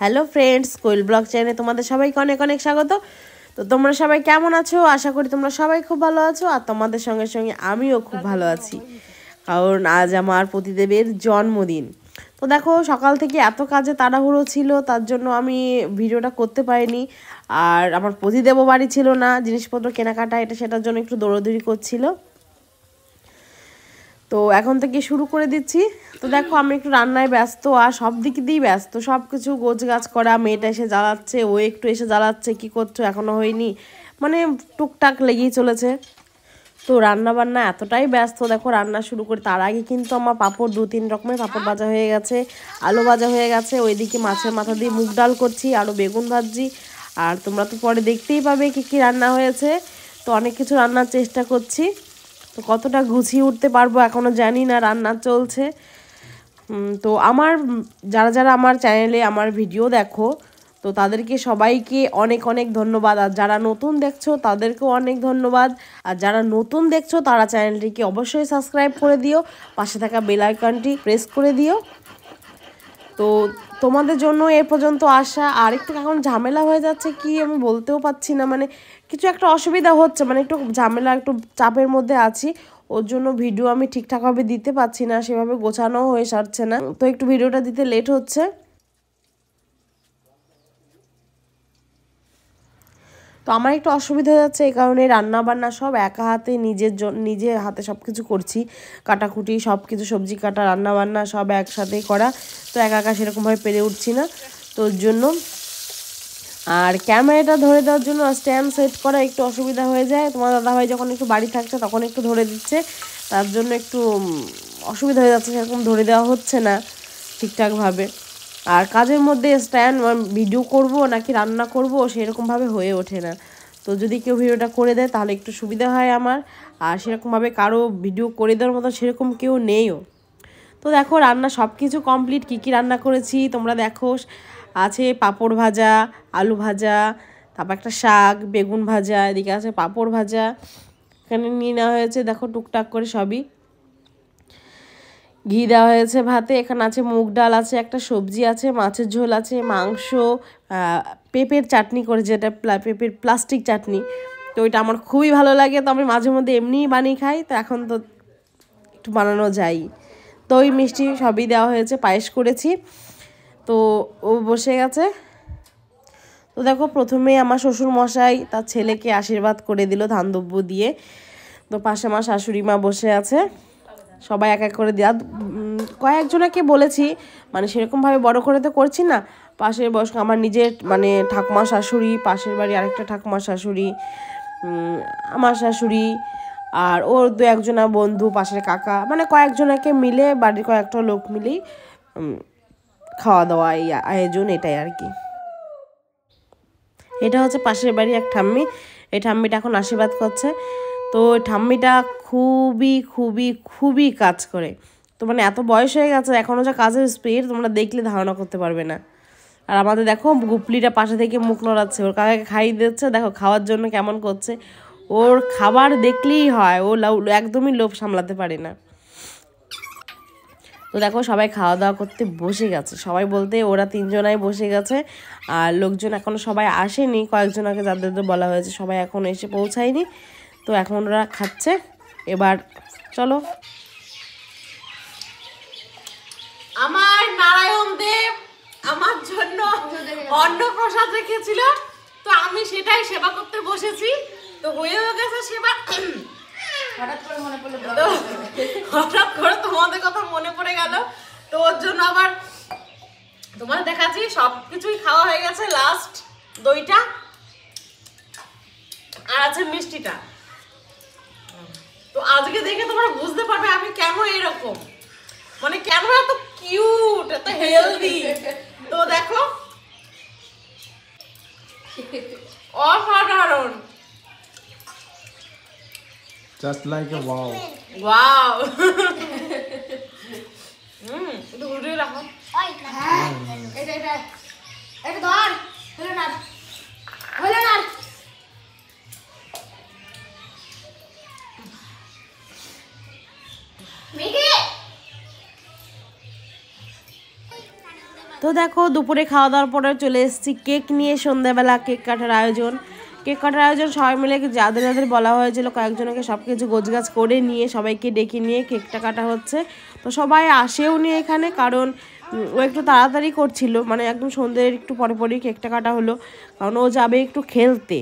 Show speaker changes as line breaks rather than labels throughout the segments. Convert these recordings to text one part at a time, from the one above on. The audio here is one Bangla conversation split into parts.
হ্যালো ফ্রেন্ডস কোয়েল ব্লগ চ্যানেলে তোমাদের সবাইকে অনেক অনেক স্বাগত তো তোমরা সবাই কেমন আছো আশা করি তোমরা সবাই খুব ভালো আছো আর তোমাদের সঙ্গে সঙ্গে আমিও খুব ভালো আছি কারণ আজ আমার পতিদেবের জন্মদিন তো দেখো সকাল থেকে এত কাজে তাড়াহুড়ো ছিল তার জন্য আমি ভিডিওটা করতে পারিনি আর আমার পতিদেবও বাড়ি ছিল না জিনিসপত্র কেনাকাটা এটা সেটার জন্য একটু দৌড়োদৌড়ি করছিল তো এখন থেকে শুরু করে দিচ্ছি তো দেখো আমি একটু রান্নায় ব্যস্ত আর সব দিক দিয়েই ব্যস্ত সব কিছু গোছ গাছ করা মেয়েটা এসে জ্বালাচ্ছে ও একটু এসে জ্বালাচ্ছে কি করছো এখনও হয়নি মানে টুকটাক লেগেই চলেছে তো রান্না বান্না এতটাই ব্যস্ত দেখো রান্না শুরু করে তার আগে কিন্তু আমার পাপড় দু তিন রকমের পাপড় ভাজা হয়ে গেছে আলু ভাজা হয়ে গেছে ওইদিকে মাছের মাথা দিয়ে মুগ ডাল করছি আরও বেগুন ভাজছি আর তোমরা তো পরে দেখতেই পাবে কি কি রান্না হয়েছে তো অনেক কিছু রান্নার চেষ্টা করছি তো কতটা গুছিয়ে উঠতে পারবো এখনও জানি না রান্না চলছে তো আমার যারা যারা আমার চ্যানেলে আমার ভিডিও দেখো তো তাদেরকে সবাইকে অনেক অনেক ধন্যবাদ আর যারা নতুন দেখছো তাদেরকেও অনেক ধন্যবাদ আর যারা নতুন দেখছো তারা চ্যানেলটিকে অবশ্যই সাবস্ক্রাইব করে দিও পাশে থাকা বেল প্রেস করে দিও তো তোমাদের জন্য এ পর্যন্ত আসা আর একটু এখন ঝামেলা হয়ে যাচ্ছে কি আমি বলতেও পাচ্ছি না মানে কিছু একটা অসুবিধা হচ্ছে মানে একটু ঝামেলা একটু চাপের মধ্যে আছি ওর জন্য ভিডিও আমি ঠিকঠাকভাবে দিতে পারছি না সেভাবে গোছানো হয়ে সারছে না তো একটু ভিডিওটা দিতে লেট হচ্ছে তো আমার একটু অসুবিধা যাচ্ছে এই কারণে রান্নাবান্না সব একা হাতে নিজের নিজে হাতে সব কিছু করছি কাটাকুটি সব কিছু সবজি কাটা রান্না বান্না সব একসাথেই করা তো একা একা সেরকমভাবে পেরে উঠছি না তোর জন্য আর ক্যামেরাটা ধরে দেওয়ার জন্য স্ট্যান্ড সেট করা একটু অসুবিধা হয়ে যায় তোমার দাদাভাই যখন একটু বাড়ি থাকছে তখন একটু ধরে দিচ্ছে তার জন্য একটু অসুবিধা হয়ে যাচ্ছে সেরকম ধরে দেওয়া হচ্ছে না ঠিকঠাকভাবে আর কাজের মধ্যে স্ট্যান্ড ভিডিও করব নাকি রান্না করব সেরকমভাবে হয়ে ওঠে না তো যদি কেউ ভিডিওটা করে দেয় তাহলে একটু সুবিধা হয় আমার আর সেরকমভাবে কারো ভিডিও করে দেওয়ার মতো সেরকম কেউ নেইও তো দেখো রান্না সব কিছু কমপ্লিট কী কী রান্না করেছি তোমরা দেখো আছে পাঁপড় ভাজা আলু ভাজা তারপর একটা শাক বেগুন ভাজা এদিকে আছে পাঁপড় ভাজা এখানে নিয়ে নেওয়া হয়েছে দেখো টুকটাক করে সবই ঘি দেওয়া হয়েছে ভাতে এখানে আছে মুগ ডাল আছে একটা সবজি আছে মাছের ঝোল আছে মাংস পেঁপের চাটনি করে যেটা পেঁপের প্লাস্টিক চাটনি তো ওইটা আমার খুবই ভালো লাগে তো আমি মাঝে মধ্যে এমনিই বানিয়ে খাই তো এখন তো একটু বানানো যাই ওই মিষ্টি সবই দেওয়া হয়েছে পায়েস করেছি তো ও বসে গেছে তো দেখো প্রথমে আমার শ্বশুর মশাই তার ছেলেকে আশীর্বাদ করে দিল ধানদব্য দিয়ে তো পাশে আমার শাশুড়ি মা বসে আছে সবাই এক এক করে দেওয়া কয়েকজনাকে বলেছি মানে সেরকমভাবে বড় করে তো করছি না পাশের বয়স্ক আমার নিজের মানে ঠাকুমা শাশুড়ি পাশের বাড়ি আরেকটা ঠাকুমা শাশুড়ি আমার শাশুড়ি আর ওর দু একজনা বন্ধু পাশের কাকা মানে কয়েকজনাকে মিলে বাড়ির কয়েকটা লোক মিলেই খাওয়া দাওয়া এই আয়োজন এটাই আর কি এটা হচ্ছে পাশের বাড়ি এক ঠাম্মি এই ঠাম্মিটা এখন আশীর্বাদ করছে তো ঠাম্মিটা খুবই খুবই খুবই কাজ করে তো মানে এত বয়স হয়ে গেছে এখনও যা কাজের স্পিড তোমরা দেখলে ধারণা করতে পারবে না আর আমাদের দেখো গুপলিটা পাশে থেকে মুখ নড়াচ্ছে ওর কাকাকে খাইয়ে দিচ্ছে দেখো খাওয়ার জন্য কেমন করছে ওর খাবার দেখলেই হয় ও একদমই লোভ সামলাতে পারে না তো দেখো সবাই খাওয়া দাওয়া করতে বসে গেছে সবাই বলতে ওরা তিনজনাই বসে গেছে আর লোকজন এখনও সবাই আসেনি কয়েকজন আগে যাদের বলা হয়েছে সবাই এখন এসে পৌঁছায়নি তো এখন ওরা খাচ্ছে এবার চলো আমার নারায়ণ দেব আমার জন্য অন্ন প্রসাদ রেখেছিল তো আমি সেটাই সেবা করতে বসেছি তো হয়েও গেছে সেবা হঠাৎ করে মনে পড়লো হঠাৎ করে তোমাদের কথা মনে পড়ে তো ওর জন্য আবার তোমার দেখাচ্ছি সব কিছুই খাওয়া হয়ে গেছে লাস্ট দইটা আর আছে মিষ্টিটা তো আজকে দেখে তোমরা বুঝতে পারবে আমি কেন এরকম মানে কেন এত কিউট এত হেলদি তো দেখো অসাধারণ just like a wow wow তো দেখো দুপুরে খাওয়া দাওয়ার পরে চলে এসেছি কেক নিয়ে সন্ধ্যাবেলা কেক কাটার আয়োজন কেক কাটার আয়োজন সবাই মিলে যাদের যাদের বলা হয়েছিল কয়েকজনকে সব কিছু গোছগাছ করে নিয়ে সবাইকে ডেকে নিয়ে কেকটা কাটা হচ্ছে তো সবাই আসে উনি এখানে কারণ ও একটু তাড়াতাড়ি করছিল মানে একদম সন্ধ্যের একটু পরে পরেই কেকটা কাটা হলো কারণ ও যাবে একটু খেলতে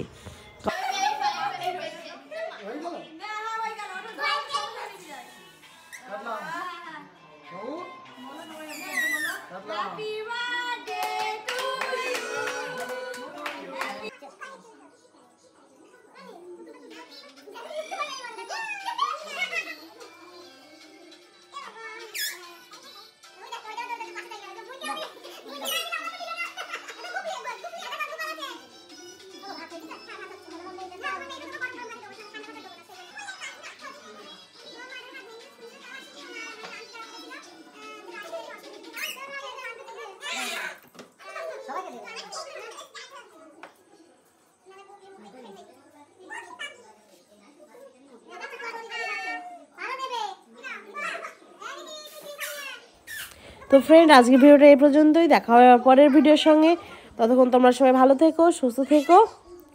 তো ফ্রেন্ড আজকে ভিডিওটা এই পর্যন্তই দেখা হবে পরের ভিডিওর সঙ্গে ততক্ষণ তোমরা সবাই ভালো থেকো সুস্থ থেকো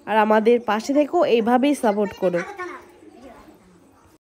আর আমাদের পাশে থেকো এইভাবেই সাপোর্ট করো